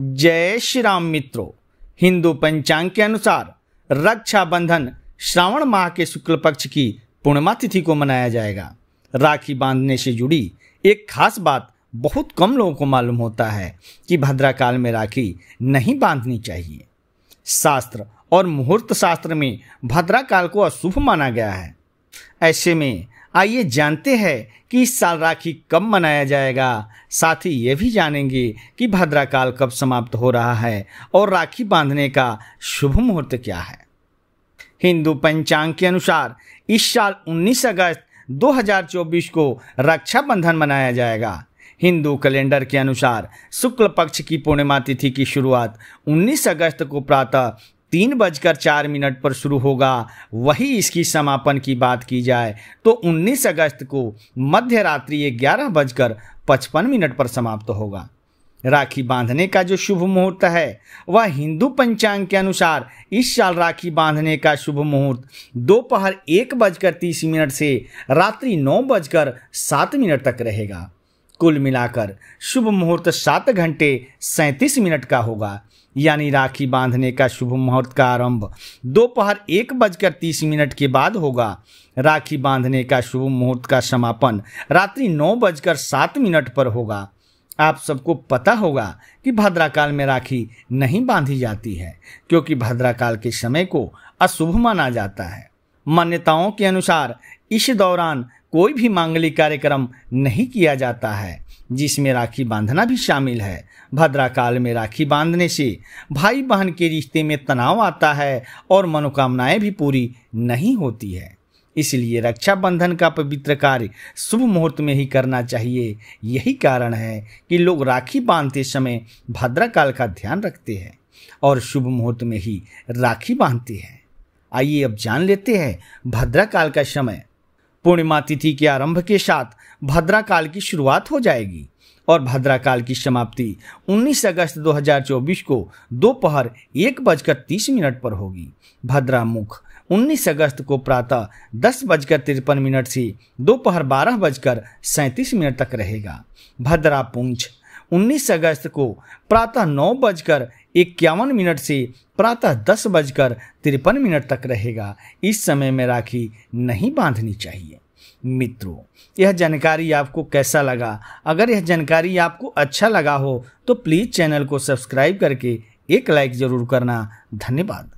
जय श्री राम मित्रों हिंदू पंचांग के अनुसार रक्षाबंधन श्रावण माह के शुक्ल पक्ष की पूर्णिमा तिथि को मनाया जाएगा राखी बांधने से जुड़ी एक खास बात बहुत कम लोगों को मालूम होता है कि भद्रा काल में राखी नहीं बांधनी चाहिए शास्त्र और मुहूर्त शास्त्र में भद्रा काल को अशुभ माना गया है ऐसे में आइए जानते हैं कि इस साल राखी कब मनाया जाएगा साथ ही ये भी जानेंगे कि भद्रा काल कब समाप्त हो रहा है और राखी बांधने का शुभ मुहूर्त क्या है हिंदू पंचांग के अनुसार इस साल 19 अगस्त 2024 को रक्षाबंधन मनाया जाएगा हिंदू कैलेंडर के अनुसार शुक्ल पक्ष की पूर्णिमा तिथि की शुरुआत 19 अगस्त को प्रातः तीन बजकर चार मिनट पर शुरू होगा वही इसकी समापन की बात की जाए तो 19 अगस्त को मध्य रात्रि ग्यारह बजकर पचपन मिनट पर समाप्त होगा राखी बांधने का जो शुभ मुहूर्त है वह हिंदू पंचांग के अनुसार इस साल राखी बांधने का शुभ मुहूर्त दोपहर एक बजकर तीस मिनट से रात्रि नौ बजकर सात मिनट तक रहेगा कुल मिलाकर शुभ मुहूर्त सात घंटे सैंतीस मिनट का होगा यानी राखी बांधने का शुभ मुहूर्त का आरंभ दोपहर एक बजकर तीस मिनट के बाद होगा राखी बांधने का शुभ मुहूर्त का समापन रात्रि नौ बजकर सात मिनट पर होगा आप सबको पता होगा कि भद्राकाल में राखी नहीं बांधी जाती है क्योंकि भद्राकाल के समय को अशुभ माना जाता है मान्यताओं के अनुसार इस दौरान कोई भी मांगलिक कार्यक्रम नहीं किया जाता है जिसमें राखी बांधना भी शामिल है भद्रा काल में राखी बांधने से भाई बहन के रिश्ते में तनाव आता है और मनोकामनाएं भी पूरी नहीं होती है इसलिए रक्षाबंधन का पवित्र कार्य शुभ मुहूर्त में ही करना चाहिए यही कारण है कि लोग राखी बांधते समय भद्रा काल का ध्यान रखते हैं और शुभ मुहूर्त में ही राखी बांधते हैं आइए अब जान लेते हैं भद्रा काल का समय पूर्णिमा तिथि के आरंभ के साथ भद्रा काल की शुरुआत हो जाएगी और भद्रा काल की समाप्ति 19 अगस्त 2024 को दोपहर एक बजकर तीस मिनट पर होगी भद्रा मुख 19 अगस्त को प्रातः दस बजकर तिरपन मिनट से दोपहर बारह बजकर सैंतीस मिनट तक रहेगा भद्रा पुंछ 19 अगस्त को प्रातः नौ बजकर इक्यावन मिनट से प्रातः दस बजकर तिरपन मिनट तक रहेगा इस समय में राखी नहीं बांधनी चाहिए मित्रों यह जानकारी आपको कैसा लगा अगर यह जानकारी आपको अच्छा लगा हो तो प्लीज़ चैनल को सब्सक्राइब करके एक लाइक ज़रूर करना धन्यवाद